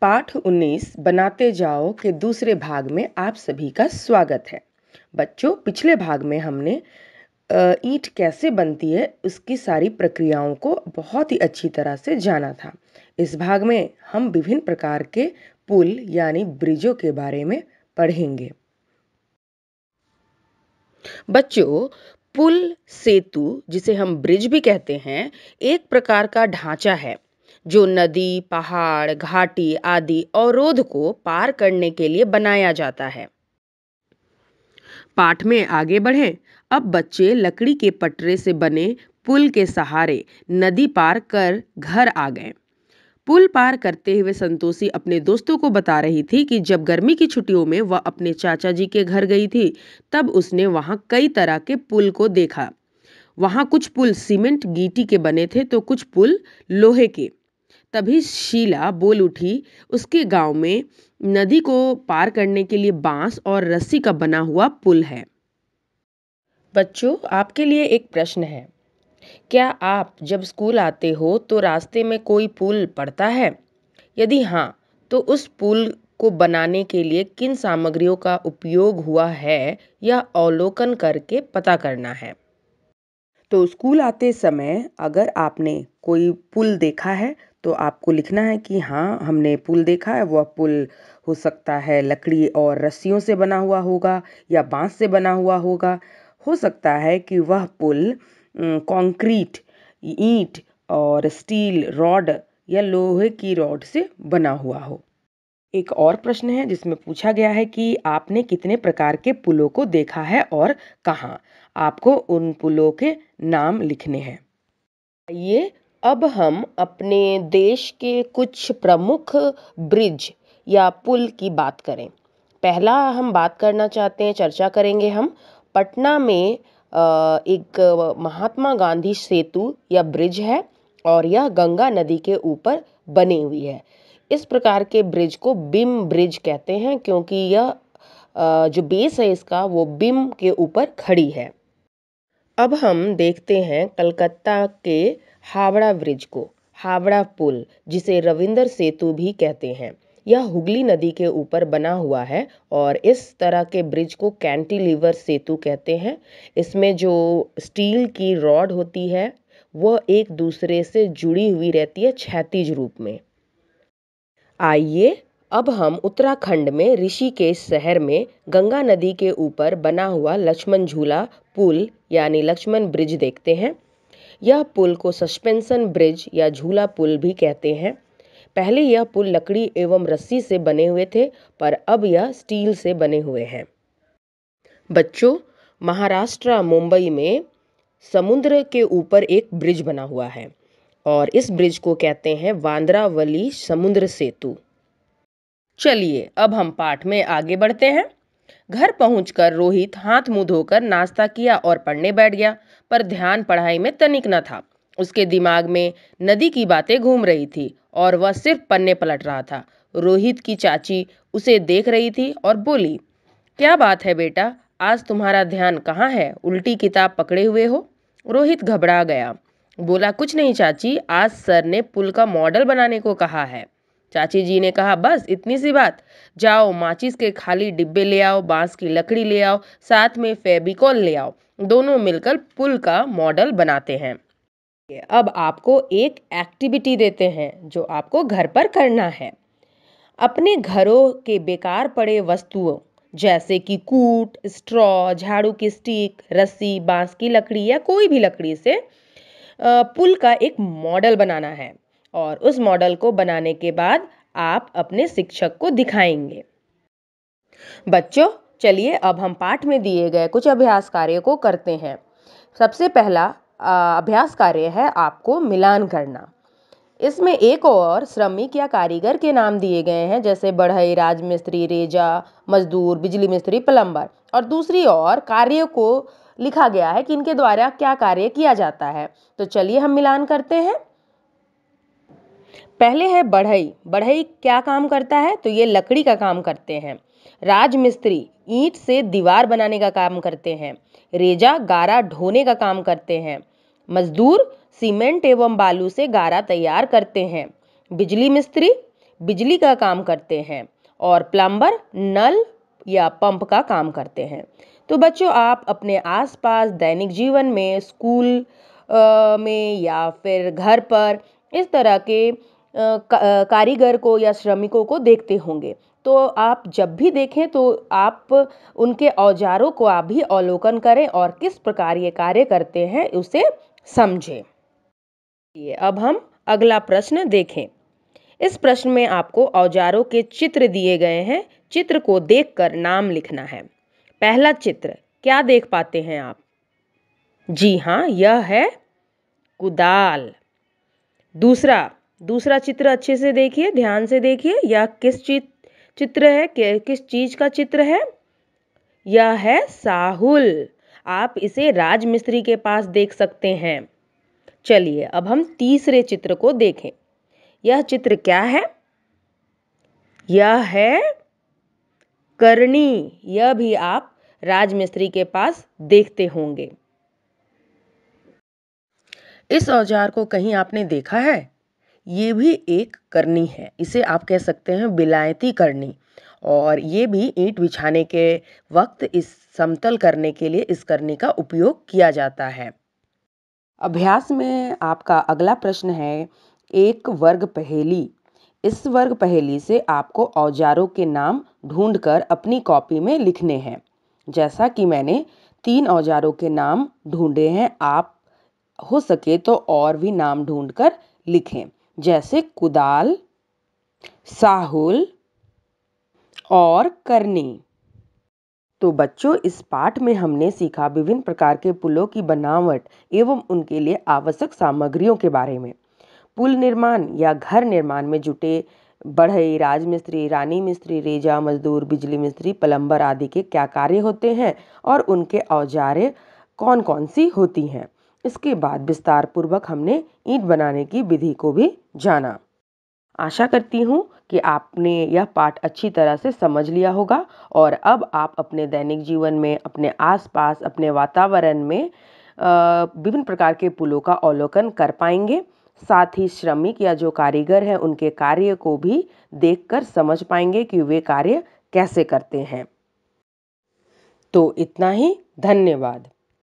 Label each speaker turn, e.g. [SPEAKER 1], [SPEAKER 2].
[SPEAKER 1] पाठ 19 बनाते जाओ के दूसरे भाग में आप सभी का स्वागत है बच्चों पिछले भाग में हमने ईंट कैसे बनती है उसकी सारी प्रक्रियाओं को बहुत ही अच्छी तरह से जाना था इस भाग में हम विभिन्न प्रकार के पुल यानी ब्रिजों के बारे में पढ़ेंगे बच्चों पुल सेतु जिसे हम ब्रिज भी कहते हैं एक प्रकार का ढांचा है जो नदी पहाड़ घाटी आदि अवरोध को पार करने के लिए बनाया जाता है पाठ में आगे बढ़ें। अब बच्चे लकड़ी के पटरे से बने पुल के सहारे नदी पार कर घर आ गए पुल पार करते हुए संतोषी अपने दोस्तों को बता रही थी कि जब गर्मी की छुट्टियों में वह अपने चाचा जी के घर गई थी तब उसने वहाँ कई तरह के पुल को देखा वहाँ कुछ पुल सीमेंट गीटी के बने थे तो कुछ पुल लोहे के तभी शीला बोल उठी उसके गांव में नदी को पार करने के लिए बांस और रस्सी का बना हुआ पुल है बच्चों आपके लिए एक प्रश्न है क्या आप जब स्कूल आते हो तो रास्ते में कोई पुल पड़ता है यदि हाँ तो उस पुल को बनाने के लिए किन सामग्रियों का उपयोग हुआ है यह अवलोकन करके पता करना है तो स्कूल आते समय अगर आपने कोई पुल देखा है तो आपको लिखना है कि हाँ हमने पुल देखा है वह पुल हो सकता है लकड़ी और रस्सियों से बना हुआ होगा या बांस से बना हुआ होगा हो सकता है कि वह पुल कंक्रीट ईंट और स्टील रॉड या लोहे की रॉड से बना हुआ हो एक और प्रश्न है जिसमें पूछा गया है कि आपने कितने प्रकार के पुलों को देखा है और कहाँ आपको उन पुलों के नाम लिखने हैं ये अब हम अपने देश के कुछ प्रमुख ब्रिज या पुल की बात करें पहला हम बात करना चाहते हैं चर्चा करेंगे हम पटना में एक महात्मा गांधी सेतु या ब्रिज है और यह गंगा नदी के ऊपर बनी हुई है इस प्रकार के ब्रिज को बिम ब्रिज कहते हैं क्योंकि यह जो बेस है इसका वो बिम के ऊपर खड़ी है अब हम देखते हैं कलकत्ता के हावड़ा ब्रिज को हावड़ा पुल जिसे रविंदर सेतु भी कहते हैं यह हुगली नदी के ऊपर बना हुआ है और इस तरह के ब्रिज को कैंटिलीवर सेतु कहते हैं इसमें जो स्टील की रॉड होती है वह एक दूसरे से जुड़ी हुई रहती है क्षैतिज रूप में आइए अब हम उत्तराखंड में ऋषिकेश शहर में गंगा नदी के ऊपर बना हुआ लक्ष्मण झूला पुल यानी लक्ष्मण ब्रिज देखते हैं यह पुल को सस्पेंशन ब्रिज या झूला पुल भी कहते हैं पहले यह पुल लकड़ी एवं रस्सी से बने हुए थे पर अब यह स्टील से बने हुए हैं बच्चों महाराष्ट्र मुंबई में समुद्र के ऊपर एक ब्रिज बना हुआ है और इस ब्रिज को कहते हैं वांद्रावली समुद्र सेतु चलिए अब हम पाठ में आगे बढ़ते हैं घर पहुंचकर रोहित हाथ मुंह धोकर नाश्ता किया और पढ़ने बैठ गया पर ध्यान पढ़ाई में तनिक न था उसके दिमाग में नदी की बातें घूम रही थी और वह सिर्फ पन्ने पलट रहा था रोहित की चाची उसे देख रही थी और बोली क्या बात है बेटा आज तुम्हारा ध्यान कहाँ है उल्टी किताब पकड़े हुए हो रोहित घबरा गया बोला कुछ नहीं चाची आज सर ने पुल का मॉडल बनाने को कहा है चाची जी ने कहा बस इतनी सी बात जाओ माचिस के खाली डिब्बे ले आओ बांस की लकड़ी ले आओ साथ में फेबिकॉल ले आओ दोनों मिलकर पुल का मॉडल बनाते हैं अब आपको एक एक्टिविटी देते हैं जो आपको घर पर करना है अपने घरों के बेकार पड़े वस्तुओं जैसे कि कूट स्ट्रॉ झाड़ू की स्टिक रस्सी बांस की लकड़ी या कोई भी लकड़ी से पुल का एक मॉडल बनाना है और उस मॉडल को बनाने के बाद आप अपने शिक्षक को दिखाएंगे बच्चों चलिए अब हम पाठ में दिए गए कुछ अभ्यास कार्य को करते हैं सबसे पहला अभ्यास कार्य है आपको मिलान करना इसमें एक और श्रमिक या कारीगर के नाम दिए गए हैं जैसे बढ़ई राजमिस्त्री रेजा मजदूर बिजली मिस्त्री प्लम्बर और दूसरी ओर कार्य को लिखा गया है कि इनके द्वारा क्या कार्य किया जाता है तो चलिए हम मिलान करते हैं पहले है बढ़ई बढ़ई क्या काम करता है तो ये लकड़ी का काम करते हैं राजमिस्त्री ईंट से दीवार बनाने का काम करते हैं रेजा गारा ढोने का काम करते हैं मजदूर सीमेंट एवं बालू से गारा तैयार करते हैं बिजली मिस्त्री बिजली का काम करते हैं और प्लम्बर नल या पंप का काम करते हैं तो बच्चों आप अपने आसपास दैनिक जीवन में स्कूल आ, में या फिर घर पर इस तरह के कारीगर को या श्रमिकों को देखते होंगे तो आप जब भी देखें तो आप उनके औजारों को आप भी अवलोकन करें और किस प्रकार ये कार्य करते हैं उसे समझें अब हम अगला प्रश्न देखें इस प्रश्न में आपको औजारों के चित्र दिए गए हैं चित्र को देखकर नाम लिखना है पहला चित्र क्या देख पाते हैं आप जी हाँ यह है कुदाल दूसरा दूसरा चित्र अच्छे से देखिए ध्यान से देखिए यह किस चीज चित्र है किस चीज का चित्र है यह है साहुल आप इसे राजमिस्त्री के पास देख सकते हैं चलिए अब हम तीसरे चित्र को देखें यह चित्र क्या है यह है करणी यह भी आप राजमिस्त्री के पास देखते होंगे इस औजार को कहीं आपने देखा है ये भी एक करनी है इसे आप कह सकते हैं बिलायती करनी और ये भी ईंट बिछाने के वक्त इस समतल करने के लिए इस करनी का उपयोग किया जाता है अभ्यास में आपका अगला प्रश्न है एक वर्ग पहेली इस वर्ग पहेली से आपको औजारों के नाम ढूंढकर अपनी कॉपी में लिखने हैं जैसा कि मैंने तीन औजारों के नाम ढूंढे हैं आप हो सके तो और भी नाम ढूंढकर लिखें जैसे कुदाल साहुल और करनी तो बच्चों इस पाठ में हमने सीखा विभिन्न प्रकार के पुलों की बनावट एवं उनके लिए आवश्यक सामग्रियों के बारे में पुल निर्माण या घर निर्माण में जुटे बढ़ई राजमिस्त्री रानी मिस्त्री रेजा मजदूर बिजली मिस्त्री पलम्बर आदि के क्या कार्य होते हैं और उनके औजारे कौन कौन सी होती हैं इसके बाद विस्तार पूर्वक हमने ईंट बनाने की विधि को भी जाना आशा करती हूँ कि आपने यह पाठ अच्छी तरह से समझ लिया होगा और अब आप अपने दैनिक जीवन में अपने आसपास अपने वातावरण में विभिन्न प्रकार के पुलों का अवलोकन कर पाएंगे साथ ही श्रमिक या जो कारीगर हैं उनके कार्य को भी देखकर समझ पाएंगे कि वे कार्य कैसे करते हैं तो इतना ही धन्यवाद